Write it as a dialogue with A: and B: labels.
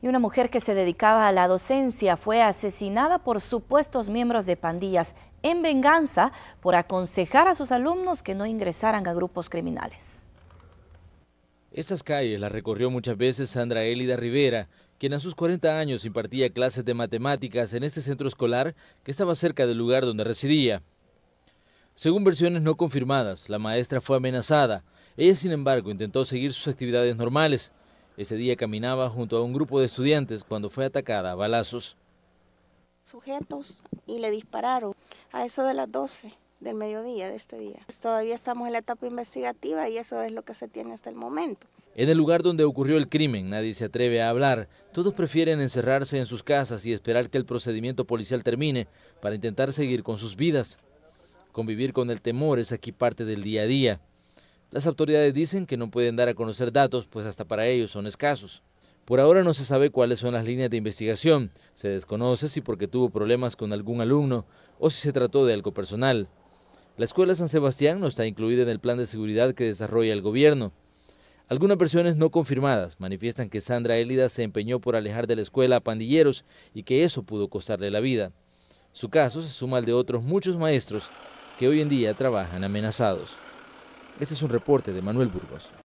A: Y una mujer que se dedicaba a la docencia fue asesinada por supuestos miembros de pandillas en venganza por aconsejar a sus alumnos que no ingresaran a grupos criminales.
B: Estas calles las recorrió muchas veces Sandra Elida Rivera, quien a sus 40 años impartía clases de matemáticas en este centro escolar que estaba cerca del lugar donde residía. Según versiones no confirmadas, la maestra fue amenazada. Ella, sin embargo, intentó seguir sus actividades normales. Ese día caminaba junto a un grupo de estudiantes cuando fue atacada a balazos.
C: Sujetos y le dispararon a eso de las 12 del mediodía de este día. Pues todavía estamos en la etapa investigativa y eso es lo que se tiene hasta el momento.
B: En el lugar donde ocurrió el crimen nadie se atreve a hablar. Todos prefieren encerrarse en sus casas y esperar que el procedimiento policial termine para intentar seguir con sus vidas. Convivir con el temor es aquí parte del día a día. Las autoridades dicen que no pueden dar a conocer datos, pues hasta para ellos son escasos. Por ahora no se sabe cuáles son las líneas de investigación, se desconoce si porque tuvo problemas con algún alumno o si se trató de algo personal. La escuela San Sebastián no está incluida en el plan de seguridad que desarrolla el gobierno. Algunas versiones no confirmadas manifiestan que Sandra Elida se empeñó por alejar de la escuela a pandilleros y que eso pudo costarle la vida. Su caso se suma al de otros muchos maestros que hoy en día trabajan amenazados. Este es un reporte de Manuel Burgos.